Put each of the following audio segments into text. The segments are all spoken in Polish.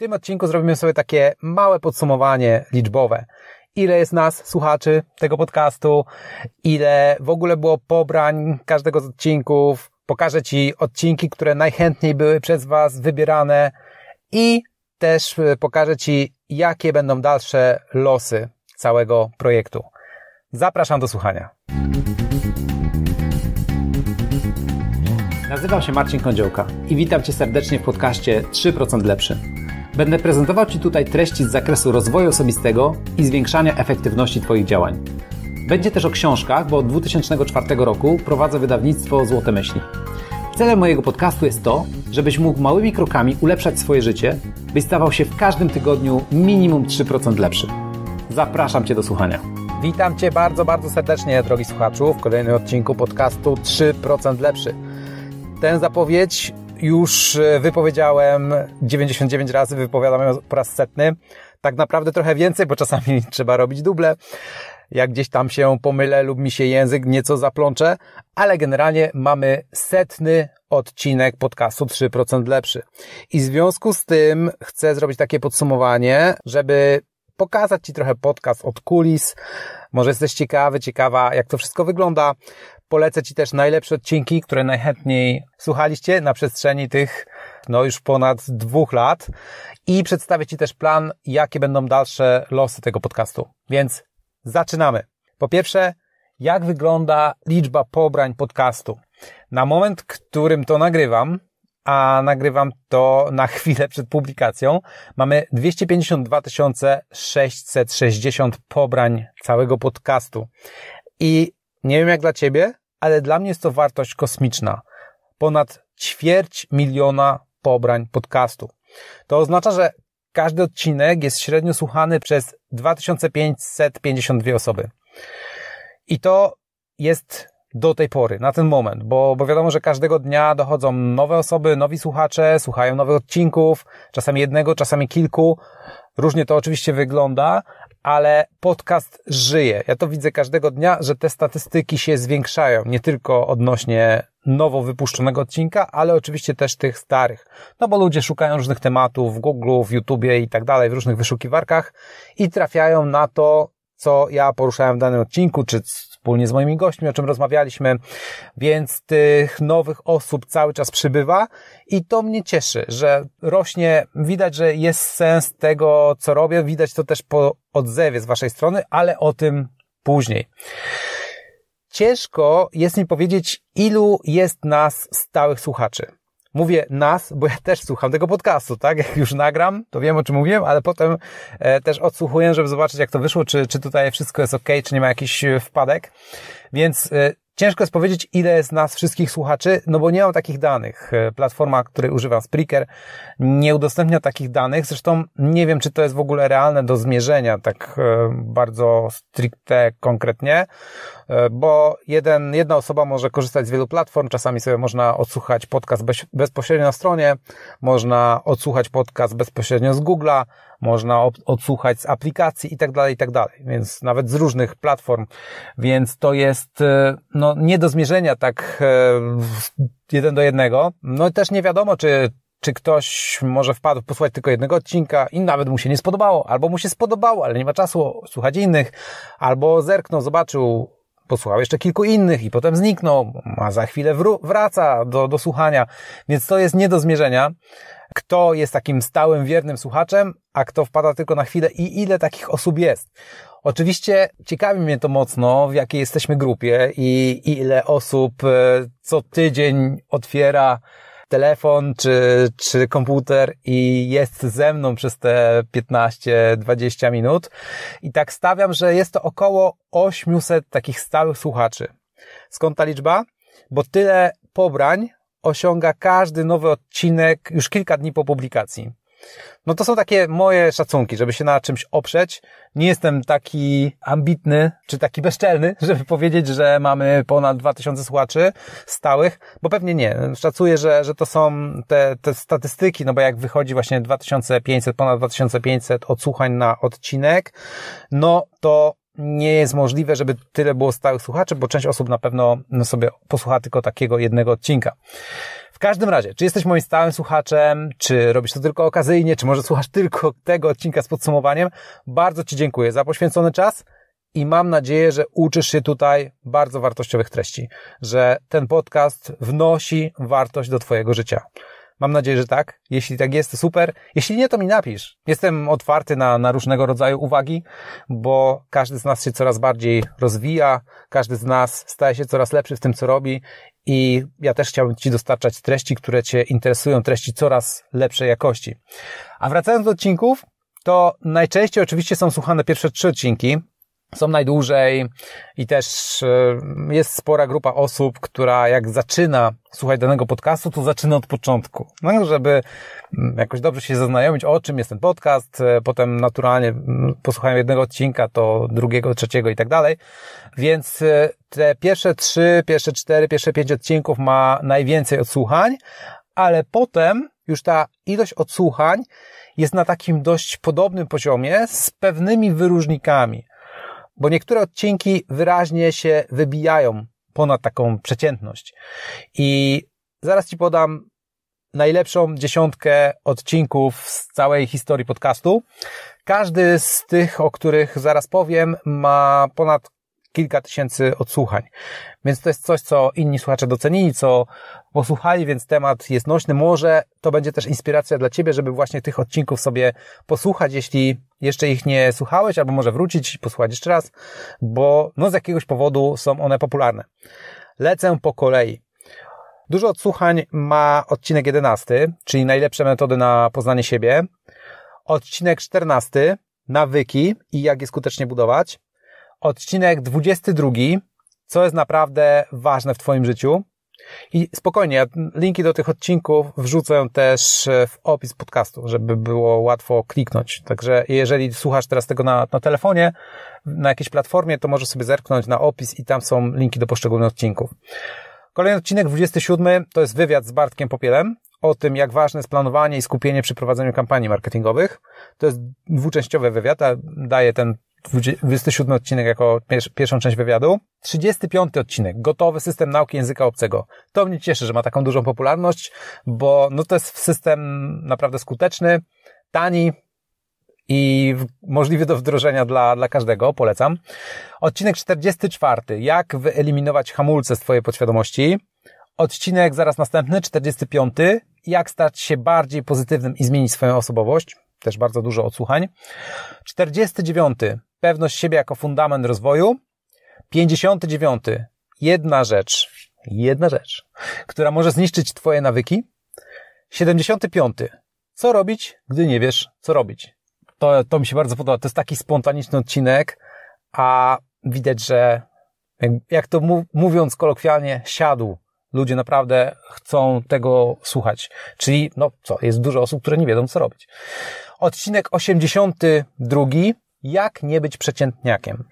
tym odcinku zrobimy sobie takie małe podsumowanie liczbowe. Ile jest nas, słuchaczy tego podcastu, ile w ogóle było pobrań każdego z odcinków. Pokażę Ci odcinki, które najchętniej były przez Was wybierane i też y, pokażę Ci, jakie będą dalsze losy całego projektu. Zapraszam do słuchania. Nazywam się Marcin Kądziołka i witam Cię serdecznie w podcaście 3% Lepszy. Będę prezentował Ci tutaj treści z zakresu rozwoju osobistego i zwiększania efektywności Twoich działań. Będzie też o książkach, bo od 2004 roku prowadzę wydawnictwo Złote Myśli. Celem mojego podcastu jest to, żebyś mógł małymi krokami ulepszać swoje życie, byś stawał się w każdym tygodniu minimum 3% lepszy. Zapraszam Cię do słuchania. Witam Cię bardzo, bardzo serdecznie, drogi słuchaczu, w kolejnym odcinku podcastu 3% lepszy. Tę zapowiedź już e, wypowiedziałem 99 razy, wypowiadam ją po raz setny. Tak naprawdę trochę więcej, bo czasami trzeba robić duble. Jak gdzieś tam się pomylę lub mi się język nieco zaplączę, ale generalnie mamy setny odcinek podcastu 3% lepszy. I w związku z tym chcę zrobić takie podsumowanie, żeby pokazać Ci trochę podcast od kulis. Może jesteś ciekawy, ciekawa, jak to wszystko wygląda. Polecę Ci też najlepsze odcinki, które najchętniej słuchaliście na przestrzeni tych no już ponad dwóch lat i przedstawię Ci też plan, jakie będą dalsze losy tego podcastu. Więc zaczynamy. Po pierwsze, jak wygląda liczba pobrań podcastu. Na moment, którym to nagrywam, a nagrywam to na chwilę przed publikacją, mamy 252 660 pobrań całego podcastu. I nie wiem jak dla ciebie, ale dla mnie jest to wartość kosmiczna. Ponad ćwierć miliona pobrań podcastu. To oznacza, że każdy odcinek jest średnio słuchany przez 2552 osoby. I to jest do tej pory, na ten moment, bo, bo wiadomo, że każdego dnia dochodzą nowe osoby, nowi słuchacze, słuchają nowych odcinków, czasami jednego, czasami kilku. Różnie to oczywiście wygląda, ale podcast żyje. Ja to widzę każdego dnia, że te statystyki się zwiększają, nie tylko odnośnie nowo wypuszczonego odcinka, ale oczywiście też tych starych. No bo ludzie szukają różnych tematów w Google, w YouTubie i tak dalej, w różnych wyszukiwarkach i trafiają na to, co ja poruszałem w danym odcinku, czy wspólnie z moimi gośćmi, o czym rozmawialiśmy, więc tych nowych osób cały czas przybywa i to mnie cieszy, że rośnie, widać, że jest sens tego, co robię, widać to też po odzewie z Waszej strony, ale o tym później. Ciężko jest mi powiedzieć, ilu jest nas stałych słuchaczy. Mówię nas, bo ja też słucham tego podcastu, tak? Jak już nagram, to wiem o czym mówiłem, ale potem e, też odsłuchuję, żeby zobaczyć jak to wyszło, czy, czy tutaj wszystko jest ok, czy nie ma jakiś e, wpadek. Więc e, Ciężko jest powiedzieć, ile jest nas wszystkich słuchaczy, no bo nie mam takich danych. E, Platforma, której używam, Spreaker, nie udostępnia takich danych. Zresztą nie wiem, czy to jest w ogóle realne do zmierzenia tak e, bardzo stricte, konkretnie, e, bo jeden, jedna osoba może korzystać z wielu platform. Czasami sobie można odsłuchać podcast bez, bezpośrednio na stronie, można odsłuchać podcast bezpośrednio z Google'a, można odsłuchać z aplikacji i tak dalej, i tak dalej, więc nawet z różnych platform, więc to jest e, no, nie do zmierzenia tak e, jeden do jednego. No i też nie wiadomo, czy, czy ktoś może wpadł posłuchać tylko jednego odcinka i nawet mu się nie spodobało, albo mu się spodobało, ale nie ma czasu słuchać innych, albo zerknął, zobaczył posłuchał jeszcze kilku innych i potem zniknął, a za chwilę wraca do, do słuchania. Więc to jest nie do zmierzenia, kto jest takim stałym, wiernym słuchaczem, a kto wpada tylko na chwilę i ile takich osób jest. Oczywiście ciekawi mnie to mocno, w jakiej jesteśmy grupie i ile osób e, co tydzień otwiera telefon czy, czy komputer i jest ze mną przez te 15-20 minut. I tak stawiam, że jest to około 800 takich stałych słuchaczy. Skąd ta liczba? Bo tyle pobrań osiąga każdy nowy odcinek już kilka dni po publikacji. No to są takie moje szacunki, żeby się na czymś oprzeć. Nie jestem taki ambitny, czy taki bezczelny, żeby powiedzieć, że mamy ponad 2000 słuchaczy stałych, bo pewnie nie. Szacuję, że, że to są te, te statystyki, no bo jak wychodzi właśnie 2500, ponad 2500 odsłuchań na odcinek, no to nie jest możliwe, żeby tyle było stałych słuchaczy, bo część osób na pewno no, sobie posłucha tylko takiego jednego odcinka. W każdym razie, czy jesteś moim stałym słuchaczem, czy robisz to tylko okazyjnie, czy może słuchasz tylko tego odcinka z podsumowaniem, bardzo Ci dziękuję za poświęcony czas i mam nadzieję, że uczysz się tutaj bardzo wartościowych treści, że ten podcast wnosi wartość do Twojego życia. Mam nadzieję, że tak. Jeśli tak jest, to super. Jeśli nie, to mi napisz. Jestem otwarty na, na różnego rodzaju uwagi, bo każdy z nas się coraz bardziej rozwija, każdy z nas staje się coraz lepszy w tym, co robi i ja też chciałbym Ci dostarczać treści, które Cię interesują, treści coraz lepszej jakości. A wracając do odcinków, to najczęściej oczywiście są słuchane pierwsze trzy odcinki, są najdłużej i też e, jest spora grupa osób, która jak zaczyna słuchać danego podcastu, to zaczyna od początku. No, żeby mm, jakoś dobrze się zaznajomić, o czym jest ten podcast, e, potem naturalnie mm, posłuchają jednego odcinka, to drugiego, trzeciego i tak dalej. Więc e, te pierwsze trzy, pierwsze cztery, pierwsze pięć odcinków ma najwięcej odsłuchań, ale potem już ta ilość odsłuchań jest na takim dość podobnym poziomie z pewnymi wyróżnikami bo niektóre odcinki wyraźnie się wybijają ponad taką przeciętność. I zaraz Ci podam najlepszą dziesiątkę odcinków z całej historii podcastu. Każdy z tych, o których zaraz powiem, ma ponad kilka tysięcy odsłuchań. Więc to jest coś, co inni słuchacze docenili, co posłuchali, więc temat jest nośny. Może to będzie też inspiracja dla Ciebie, żeby właśnie tych odcinków sobie posłuchać, jeśli jeszcze ich nie słuchałeś, albo może wrócić i posłuchać jeszcze raz, bo no z jakiegoś powodu są one popularne. Lecę po kolei. Dużo odsłuchań ma odcinek 11, czyli najlepsze metody na poznanie siebie. Odcinek 14, nawyki i jak je skutecznie budować odcinek 22, co jest naprawdę ważne w Twoim życiu. I spokojnie, linki do tych odcinków wrzucę też e, w opis podcastu, żeby było łatwo kliknąć. Także jeżeli słuchasz teraz tego na, na telefonie, na jakiejś platformie, to możesz sobie zerknąć na opis i tam są linki do poszczególnych odcinków. Kolejny odcinek 27 to jest wywiad z Bartkiem Popielem o tym, jak ważne jest planowanie i skupienie przy prowadzeniu kampanii marketingowych. To jest dwuczęściowy wywiad, a daję ten 27 odcinek jako pierwszą część wywiadu. 35 odcinek, gotowy system nauki języka obcego. To mnie cieszy, że ma taką dużą popularność, bo no to jest system naprawdę skuteczny, tani i możliwy do wdrożenia dla, dla każdego, polecam. Odcinek 44, jak wyeliminować hamulce z Twojej podświadomości. Odcinek zaraz następny, 45, jak stać się bardziej pozytywnym i zmienić swoją osobowość też bardzo dużo odsłuchań. 49. Pewność siebie jako fundament rozwoju. 59. Jedna rzecz, jedna rzecz, która może zniszczyć Twoje nawyki. 75. Co robić, gdy nie wiesz, co robić? To, to mi się bardzo podoba. To jest taki spontaniczny odcinek, a widać, że jak, jak to mówiąc kolokwialnie, siadł. Ludzie naprawdę chcą tego słuchać. Czyli, no co, jest dużo osób, które nie wiedzą, co robić. Odcinek 82. Jak nie być przeciętniakiem.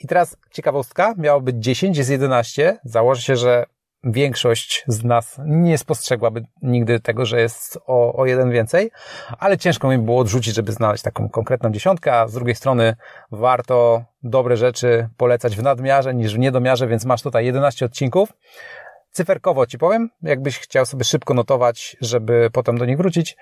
I teraz ciekawostka. Miało być 10, jest 11. Założę się, że większość z nas nie spostrzegłaby nigdy tego, że jest o, o jeden więcej, ale ciężko mi było odrzucić, żeby znaleźć taką konkretną dziesiątkę, a z drugiej strony warto dobre rzeczy polecać w nadmiarze niż w niedomiarze, więc masz tutaj 11 odcinków. Cyferkowo ci powiem, jakbyś chciał sobie szybko notować, żeby potem do nich wrócić.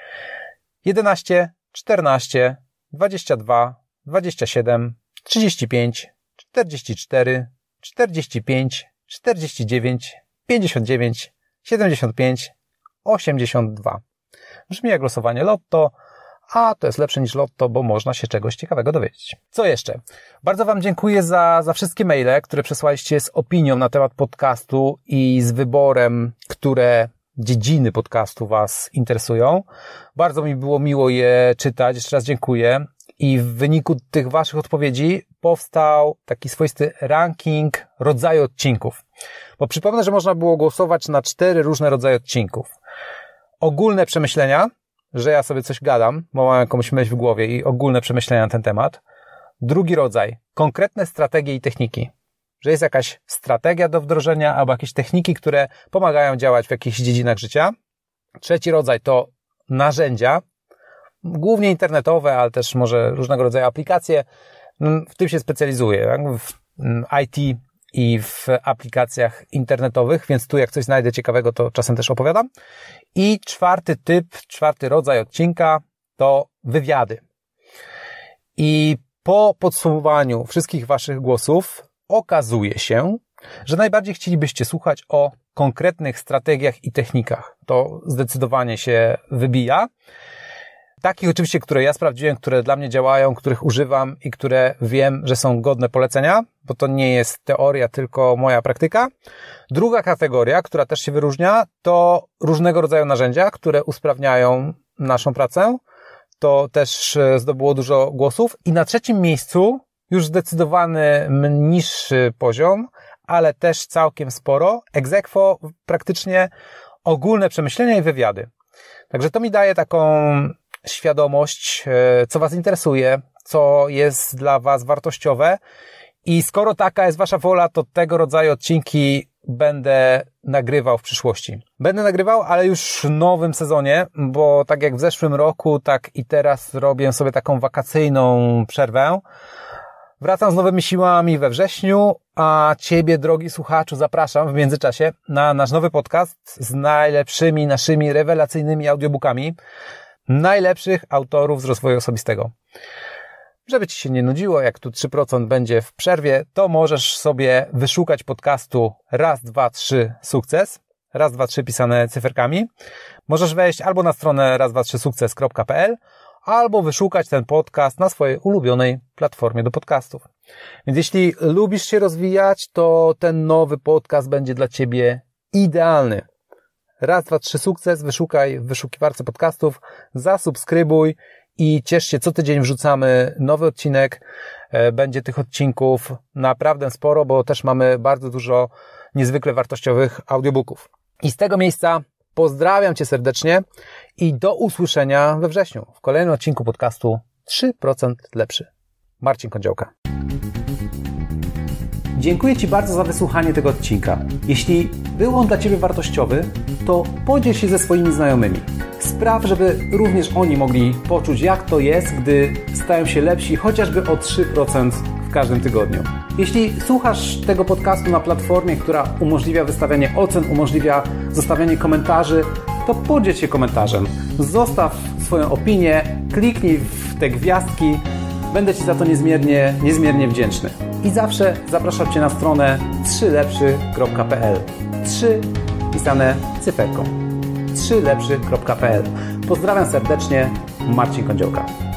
11 14, 22, 27, 35, 44, 45, 49, 59, 75, 82. Brzmi jak losowanie lotto, a to jest lepsze niż lotto, bo można się czegoś ciekawego dowiedzieć. Co jeszcze? Bardzo Wam dziękuję za, za wszystkie maile, które przesłaliście z opinią na temat podcastu i z wyborem, które dziedziny podcastu Was interesują. Bardzo mi było miło je czytać. Jeszcze raz dziękuję. I w wyniku tych Waszych odpowiedzi powstał taki swoisty ranking rodzaju odcinków. Bo przypomnę, że można było głosować na cztery różne rodzaje odcinków. Ogólne przemyślenia, że ja sobie coś gadam, bo mam jakąś myśl w głowie i ogólne przemyślenia na ten temat. Drugi rodzaj, konkretne strategie i techniki że jest jakaś strategia do wdrożenia albo jakieś techniki, które pomagają działać w jakichś dziedzinach życia. Trzeci rodzaj to narzędzia, głównie internetowe, ale też może różnego rodzaju aplikacje. Mm, w tym się specjalizuję, tak? w mm, IT i w aplikacjach internetowych, więc tu jak coś znajdę ciekawego, to czasem też opowiadam. I czwarty typ, czwarty rodzaj odcinka to wywiady. I po podsumowaniu wszystkich Waszych głosów Okazuje się, że najbardziej chcielibyście słuchać o konkretnych strategiach i technikach. To zdecydowanie się wybija. Takich oczywiście, które ja sprawdziłem, które dla mnie działają, których używam i które wiem, że są godne polecenia, bo to nie jest teoria, tylko moja praktyka. Druga kategoria, która też się wyróżnia, to różnego rodzaju narzędzia, które usprawniają naszą pracę. To też e, zdobyło dużo głosów. I na trzecim miejscu już zdecydowany niższy poziom, ale też całkiem sporo. Egzekwo praktycznie ogólne przemyślenia i wywiady. Także to mi daje taką świadomość, e, co Was interesuje, co jest dla Was wartościowe. I skoro taka jest Wasza wola, to tego rodzaju odcinki będę nagrywał w przyszłości. Będę nagrywał, ale już w nowym sezonie, bo tak jak w zeszłym roku, tak i teraz robię sobie taką wakacyjną przerwę. Wracam z nowymi siłami we wrześniu, a Ciebie, drogi słuchaczu, zapraszam w międzyczasie na nasz nowy podcast z najlepszymi naszymi rewelacyjnymi audiobookami najlepszych autorów z rozwoju osobistego. Żeby Ci się nie nudziło, jak tu 3% będzie w przerwie, to możesz sobie wyszukać podcastu raz, dwa, trzy sukces. Raz, dwa, trzy pisane cyferkami. Możesz wejść albo na stronę raz, dwa, trzy sukces.pl albo wyszukać ten podcast na swojej ulubionej platformie do podcastów. Więc jeśli lubisz się rozwijać, to ten nowy podcast będzie dla Ciebie idealny. Raz, dwa, trzy sukces, wyszukaj w wyszukiwarce podcastów, zasubskrybuj i ciesz się, co tydzień wrzucamy nowy odcinek. E, będzie tych odcinków naprawdę sporo, bo też mamy bardzo dużo niezwykle wartościowych audiobooków. I z tego miejsca Pozdrawiam Cię serdecznie i do usłyszenia we wrześniu w kolejnym odcinku podcastu 3% lepszy. Marcin Kądziołka. Dziękuję Ci bardzo za wysłuchanie tego odcinka. Jeśli był on dla Ciebie wartościowy, to podziel się ze swoimi znajomymi. Spraw, żeby również oni mogli poczuć, jak to jest, gdy stają się lepsi chociażby o 3% w każdym tygodniu. Jeśli słuchasz tego podcastu na platformie, która umożliwia wystawianie ocen, umożliwia zostawianie komentarzy, to podziel się komentarzem. Zostaw swoją opinię, kliknij w te gwiazdki. Będę Ci za to niezmiernie, niezmiernie wdzięczny. I zawsze zapraszam Cię na stronę 3lepszy.pl 3 pisane cyferką. 3lepszy.pl Pozdrawiam serdecznie, Marcin Kądziołka.